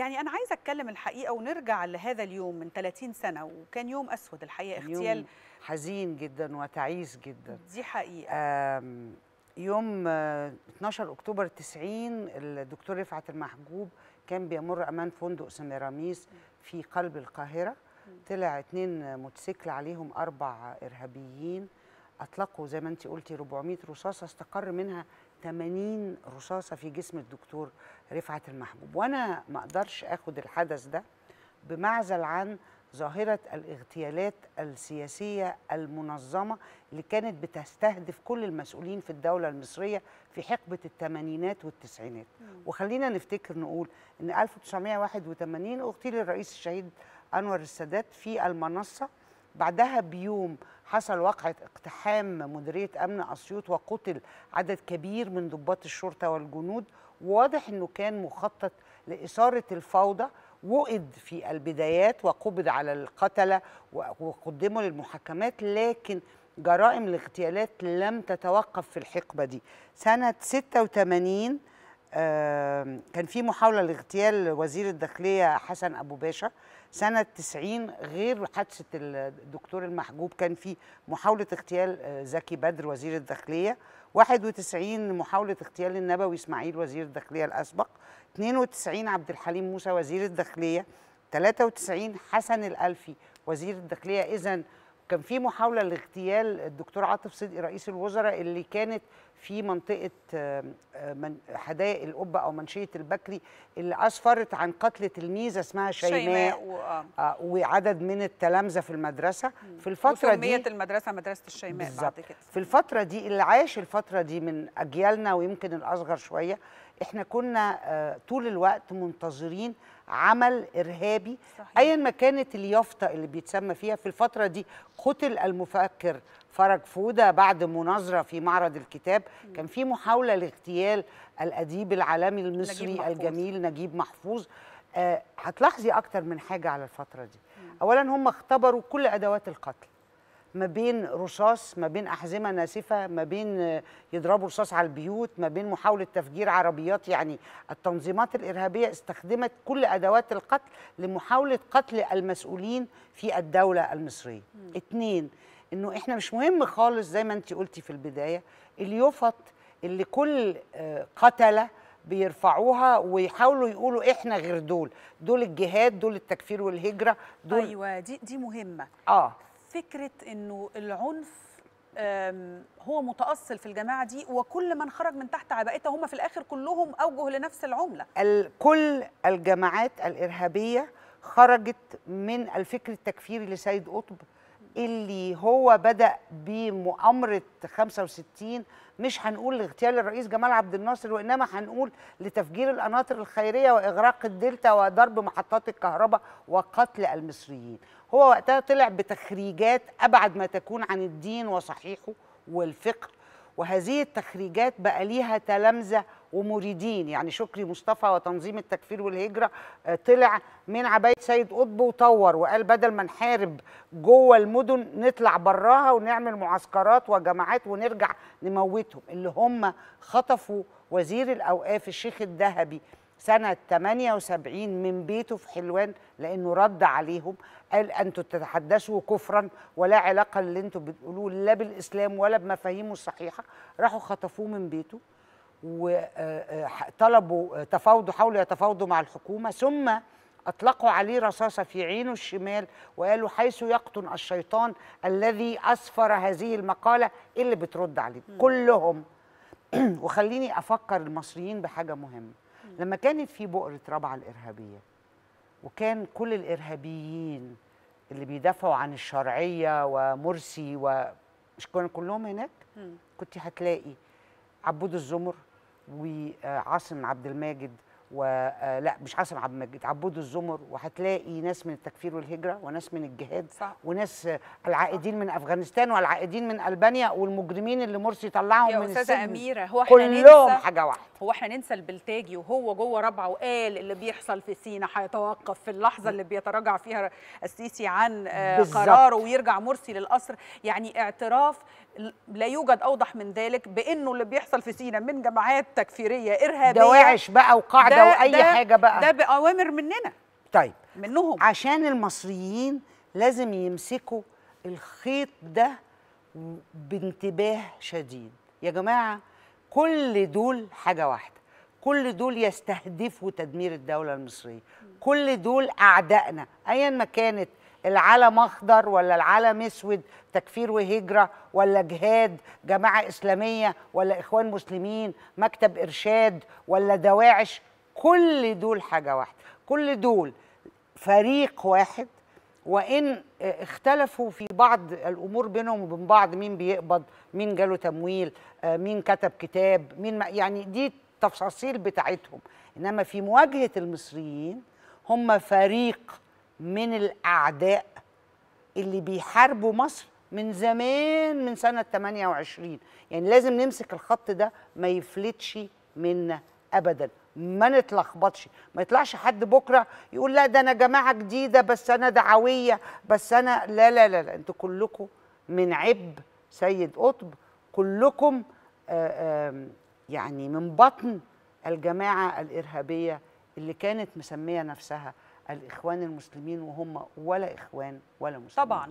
يعني أنا عايزة أتكلم الحقيقة ونرجع لهذا اليوم من 30 سنة وكان يوم أسود الحقيقة اغتيال يوم حزين جدا وتعيس جدا دي حقيقة يوم 12 أكتوبر 90 الدكتور رفعت المحجوب كان بيمر أمام فندق سميراميس في قلب القاهرة طلع اتنين موتوسيكل عليهم أربع إرهابيين اطلقوا زي ما انت قلتي 400 رصاصه استقر منها 80 رصاصه في جسم الدكتور رفعت المحبوب وانا ما اقدرش اخد الحدث ده بمعزل عن ظاهره الاغتيالات السياسيه المنظمه اللي كانت بتستهدف كل المسؤولين في الدوله المصريه في حقبه الثمانينات والتسعينات وخلينا نفتكر نقول ان 1981 اغتيل الرئيس الشهيد انور السادات في المنصه بعدها بيوم حصل وقعة اقتحام مديرية أمن أسيوط وقتل عدد كبير من ضباط الشرطة والجنود وواضح أنه كان مخطط لإثارة الفوضى وقد في البدايات وقبض على القتلة وقدموا للمحاكمات لكن جرائم الاغتيالات لم تتوقف في الحقبة دي سنة 86 كان في محاولة لاغتيال وزير الداخلية حسن أبو باشا سنه 90 غير حادثه الدكتور المحجوب كان في محاوله اغتيال آه، زكي بدر وزير الداخليه 91 محاوله اغتيال النبوي اسماعيل وزير الداخليه الاسبق 92 عبد الحليم موسى وزير الداخليه 93 حسن الالفي وزير الداخليه اذا كان في محاوله لاغتيال الدكتور عاطف صدقي رئيس الوزراء اللي كانت في منطقه آه، حدائق القبه او منشيه البكري اللي اسفرت عن قتل تلميذه اسمها شيماء آه. آه، وعدد من التلامذه في المدرسه في الفتره دي المدرسه مدرسه الشيماء بعد كده في الفتره دي اللي عاش الفتره دي من اجيالنا ويمكن الاصغر شويه احنا كنا آه، طول الوقت منتظرين عمل ارهابي ايا ما كانت اليافطه اللي بيتسمى فيها في الفتره دي قتل المفكر فرج فوده بعد مناظره في معرض الكتاب كان في محاوله لاغتيال الاديب العالمي المصري نجيب الجميل نجيب محفوظ آه، هتلاحظي اكتر من حاجه على الفتره دي اولا هم اختبروا كل ادوات القتل ما بين رصاص ما بين أحزمة ناسفة ما بين يضربوا رصاص على البيوت ما بين محاولة تفجير عربيات يعني التنظيمات الإرهابية استخدمت كل أدوات القتل لمحاولة قتل المسؤولين في الدولة المصرية م. اتنين انه احنا مش مهم خالص زي ما انت قلتي في البداية اليوفط اللي كل آه، قتله بيرفعوها ويحاولوا يقولوا احنا غير دول دول الجهاد دول التكفير والهجره دول ايوه دي دي مهمه اه فكره انه العنف هو متأصل في الجماعة دي وكل من خرج من تحت عباءتها هم في الآخر كلهم أوجه لنفس العملة كل الجماعات الإرهابية خرجت من الفكر التكفيري لسيد قطب اللي هو بدأ بمؤامرة 65 مش هنقول لاغتيال الرئيس جمال عبد الناصر وإنما هنقول لتفجير القناطر الخيرية وإغراق الدلتا وضرب محطات الكهرباء وقتل المصريين هو وقتها طلع بتخريجات أبعد ما تكون عن الدين وصحيحه والفقه وهذه التخريجات بقى ليها تلامذة ومريدين يعني شكري مصطفى وتنظيم التكفير والهجرة آه، طلع من عباية سيد قطب وطور وقال بدل ما نحارب جوه المدن نطلع براها ونعمل معسكرات وجماعات ونرجع نموتهم اللي هم خطفوا وزير الأوقاف الشيخ الذهبي سنة 78 من بيته في حلوان لأنه رد عليهم قال أنتوا تتحدثوا كفرا ولا علاقة اللي أنتوا بتقولوه لا بالإسلام ولا بمفاهيمه الصحيحة راحوا خطفوه من بيته وطلبوا آه، آه، تفاوضوا حاولوا يتفاوضوا مع الحكومة ثم أطلقوا عليه رصاصة في عينه الشمال وقالوا حيث يقطن الشيطان الذي أسفر هذه المقالة إيه اللي بترد عليه كلهم وخليني أفكر المصريين بحاجة مهمة لما كانت في بؤره رابعه الارهابيه وكان كل الارهابيين اللي بيدافعوا عن الشرعيه ومرسي ومش كانوا كلهم هناك كنت هتلاقي عبود الزمر وعاصم عبد الماجد ولا آه، مش حسن عبد المجيد عبود الزمر وهتلاقي ناس من التكفير والهجره وناس من الجهاد صح. وناس العائدين صح. من افغانستان والعائدين من البانيا والمجرمين اللي مرسي طلعهم من السجن يا استاذه اميره هو احنا كلهم ننسى حاجه واحده هو احنا ننسى البلتاجي وهو جوه رابعه وقال اللي بيحصل في سينا هيتوقف في اللحظه اللي بيتراجع فيها السيسي عن آه، بالزبط. قراره ويرجع مرسي للقصر يعني اعتراف لا يوجد اوضح من ذلك بانه اللي بيحصل في سينا من جماعات تكفيريه ارهابيه دواعش بقى وقاعده ده او اي ده حاجه بقى ده باوامر مننا طيب منهم عشان المصريين لازم يمسكوا الخيط ده بانتباه شديد يا جماعه كل دول حاجه واحده كل دول يستهدفوا تدمير الدوله المصريه كل دول اعدائنا ايا ما كانت العلم اخضر ولا العلم اسود تكفير وهجره ولا جهاد جماعه اسلاميه ولا اخوان مسلمين مكتب ارشاد ولا دواعش كل دول حاجه واحده كل دول فريق واحد وان اختلفوا في بعض الامور بينهم وبين بعض مين بيقبض مين جاله تمويل آه، مين كتب كتاب مين يعني دي التفاصيل بتاعتهم انما في مواجهه المصريين هم فريق من الاعداء اللي بيحاربوا مصر من زمان من سنه 28 يعني لازم نمسك الخط ده ما يفلتش منا ابدا ما نتلخبطش ما يطلعش حد بكره يقول لا ده انا جماعه جديده بس انا دعويه بس انا لا لا لا, لا. انتوا كلكم من عب سيد قطب كلكم آآ آه، آآ يعني من بطن الجماعه الارهابيه اللي كانت مسميه نفسها الاخوان المسلمين وهم ولا اخوان ولا مسلمين طبعا